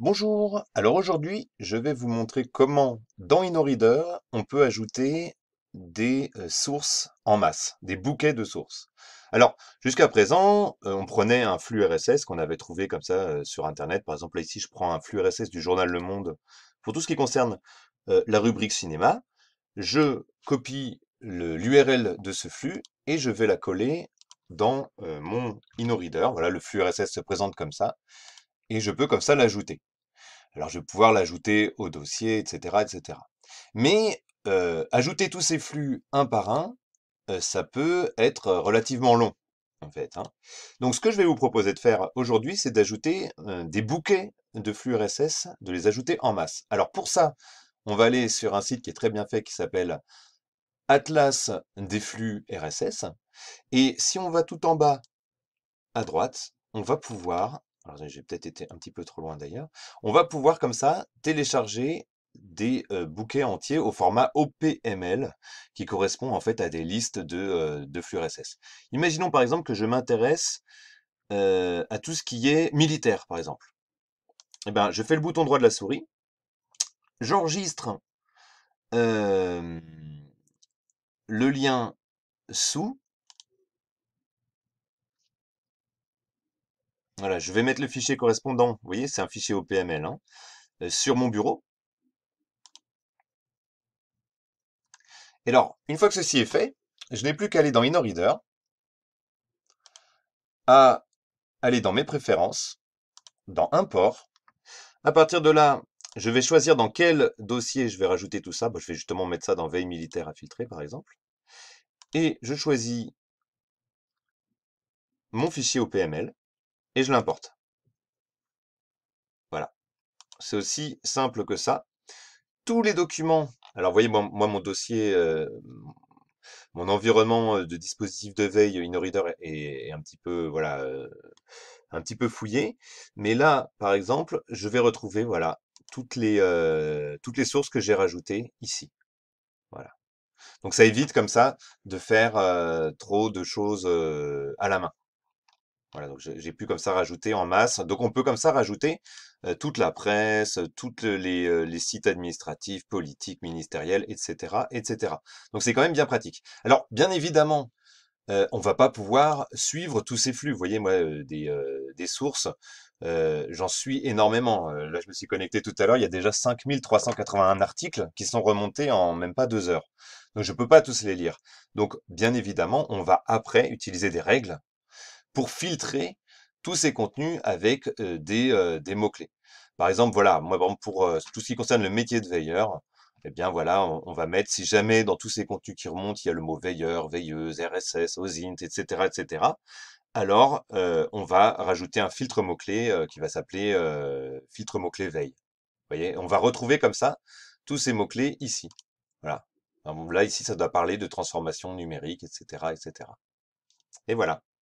Bonjour, alors aujourd'hui je vais vous montrer comment dans InnoReader on peut ajouter des euh, sources en masse, des bouquets de sources. Alors jusqu'à présent euh, on prenait un flux RSS qu'on avait trouvé comme ça euh, sur internet, par exemple là, ici je prends un flux RSS du journal Le Monde pour tout ce qui concerne la rubrique cinéma, je copie l'URL de ce flux et je vais la coller dans mon InnoReader, voilà le flux RSS se présente comme ça, et je peux comme ça l'ajouter. Alors je vais pouvoir l'ajouter au dossier, etc. etc. Mais ajouter tous ces flux un par un, ça peut être relativement long. En fait, hein. Donc ce que je vais vous proposer de faire aujourd'hui, c'est d'ajouter des bouquets de flux RSS, de les ajouter en masse. Alors pour ça, on va aller sur un site qui est très bien fait qui s'appelle Atlas des flux RSS. Et si on va tout en bas à droite, on va pouvoir alors j'ai peut-être été un petit peu trop loin d'ailleurs, on va pouvoir comme ça télécharger des bouquets entiers au format OPML qui correspond en fait à des listes de, flux RSS. Imaginons par exemple que je m'intéresse à tout ce qui est militaire par exemple. Eh ben, je fais le bouton droit de la souris, j'enregistre le lien sous Voilà, je vais mettre le fichier correspondant. Vous voyez, c'est un fichier OPML hein, euh, sur mon bureau. Et alors, une fois que ceci est fait, je n'ai plus qu'à aller dans InnoReader, à aller dans mes préférences, dans Import. À partir de là, je vais choisir dans quel dossier je vais rajouter tout ça. Bah, je vais justement mettre ça dans Veille militaire à filtrer, par exemple. Et je choisis mon fichier OPML et je l'importe. Voilà. C'est aussi simple que ça. Tous les documents, alors vous voyez, moi, mon dossier, euh, mon environnement euh, de dispositif de veille InnoReader est, est un petit peu, voilà, euh, un petit peu fouillé. Mais là, par exemple, je vais retrouver, voilà, toutes les, toutes les sources que j'ai rajoutées ici. Voilà. Donc ça évite comme ça de faire trop de choses à la main. Voilà, donc j'ai pu comme ça rajouter en masse. Donc on peut comme ça rajouter euh, toute la presse, euh, toutes euh, les, sites administratifs, politiques, ministériels, etc. etc. Donc c'est quand même bien pratique. Alors bien évidemment, on on va pas pouvoir suivre tous ces flux. Vous voyez, moi, des, des sources, j'en suis énormément. là, je me suis connecté tout à l'heure, il y a déjà 5381 articles qui sont remontés en même pas deux heures. Donc je ne peux pas tous les lire. Donc bien évidemment, on va après utiliser des règles pour filtrer tous ces contenus avec des, mots-clés. Par exemple, voilà, moi, pour tout ce qui concerne le métier de veilleur, eh bien, voilà, on, va mettre, si jamais dans tous ces contenus qui remontent, il y a le mot veilleur, veilleuse, RSS, OSINT, etc., etc., alors on va rajouter un filtre mot-clé qui va s'appeler filtre mot-clé veille. Vous voyez, on va retrouver comme ça tous ces mots-clés ici. Voilà. là, ici, ça doit parler de transformation numérique, etc., etc. Et voilà.